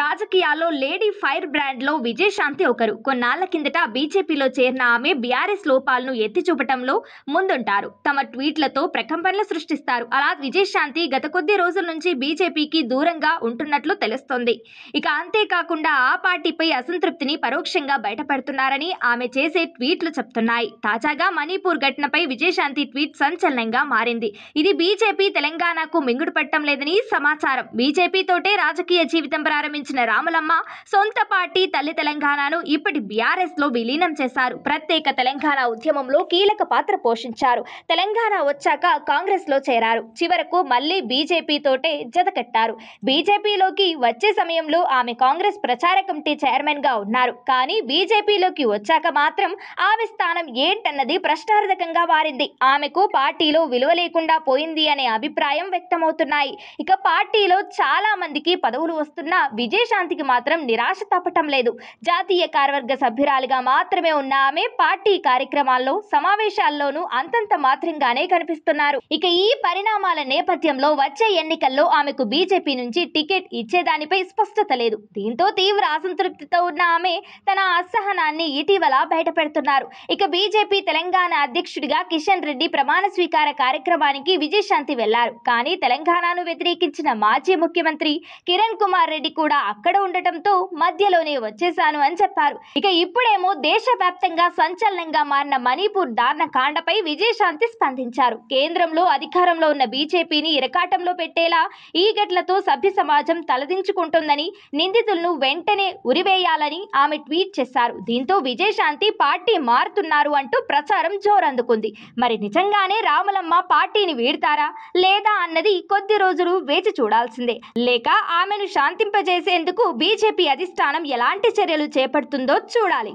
రాజకీయాల్లో lady fire brand లో విజయశాంతి ఒకరు కొన్నాళ్ల కిందట బీజేపీలో చేరిన ఆమె బీఆర్ఎస్ లోపాలను ఎత్తి చూపటంలో ముందుంటారు తమ ట్వీట్లతో ప్రకంపనలు సృష్టిస్తారు అలా విజయశాంతి గత కొద్ది రోజుల నుంచి బీజేపీకి దూరంగా ఉంటున్నట్లు తెలుస్తోంది ఇక అంతేకాకుండా ఆ పార్టీపై అసంతృప్తిని పరోక్షంగా బయటపెడుతున్నారని ఆమె చేసే ట్వీట్లు చెప్తున్నాయి తాజాగా మణిపూర్ ఘటనపై విజయశాంతి ట్వీట్ సంచలనంగా మారింది ఇది బీజేపీ తెలంగాణకు మింగుడు లేదని సమాచారం బీజేపీతోటే రాజకీయ జీవితం ప్రారంభ ఆక్రమించిన రాములమ్మ సొంత పార్టీ తల్లి తెలంగాణను ఇప్పటి బీఆర్ఎస్లో విలీనం చేశారు ప్రత్యేక తెలంగాణ ఉద్యమంలో కీలక పాత్ర పోషించారు తెలంగాణ వచ్చాక కాంగ్రెస్లో చేరారు చివరకు మళ్ళీ బీజేపీతోటే కట్టారు బీజేపీలోకి వచ్చే సమయంలో ఆమె కాంగ్రెస్ ప్రచార కమిటీ చైర్మన్గా ఉన్నారు కానీ బీజేపీలోకి వచ్చాక మాత్రం ఆమె స్థానం ఏంటన్నది ప్రశ్నార్థకంగా మారింది ఆమెకు పార్టీలో విలువ లేకుండా పోయింది అనే అభిప్రాయం వ్యక్తమవుతున్నాయి ఇక పార్టీలో చాలా మందికి పదవులు వస్తున్నా విజయశాంతికి మాత్రం నిరాశ తప్పటం లేదు జాతీయ కార్యవర్గ సభ్యురాలుగా మాత్రమే ఉన్న ఆమె పార్టీ కార్యక్రమాల్లో సమావేశాల్లోనూ అంతంత మాత్రంగానే కనిపిస్తున్నారు ఇక ఈ పరిణామాల నేపథ్యంలో వచ్చే ఎన్నికల్లో ఆమెకు బీజేపీ నుంచి టికెట్ ఇచ్చేదానిపై స్పష్టత లేదు దీంతో తీవ్ర అసంతృప్తితో ఉన్న ఆమె తన అసహనాన్ని ఇటీవల బయటపెడుతున్నారు ఇక బీజేపీ తెలంగాణ అధ్యక్షుడిగా కిషన్ రెడ్డి ప్రమాణ స్వీకార కార్యక్రమానికి విజయశాంతి వెళ్లారు కానీ తెలంగాణను వ్యతిరేకించిన మాజీ ముఖ్యమంత్రి కిరణ్ కుమార్ రెడ్డి కూడా కూడా అక్కడ ఉండటంతో మధ్యలోనే వచ్చేశాను అని చెప్పారు ఇక ఇప్పుడేమో దేశవ్యాప్తంగా సంచలనంగా మారిన మణిపూర్ దారుణ కాండపై విజయశాంతి స్పందించారు కేంద్రంలో అధికారంలో ఉన్న బీజేపీని ఇరకాటంలో పెట్టేలా ఈ గట్లతో సభ్య సమాజం తలదించుకుంటుందని నిందితులను వెంటనే ఉరివేయాలని ఆమె ట్వీట్ చేశారు దీంతో విజయశాంతి పార్టీ మారుతున్నారు అంటూ ప్రచారం జోరందుకుంది మరి నిజంగానే రాములమ్మ పార్టీని వీడతారా లేదా అన్నది కొద్ది రోజులు వేచి చూడాల్సిందే లేక ఆమెను శాంతింపజేసి చేసేందుకు బీజేపీ అధిష్టానం ఎలాంటి చర్యలు చేపడుతుందో చూడాలి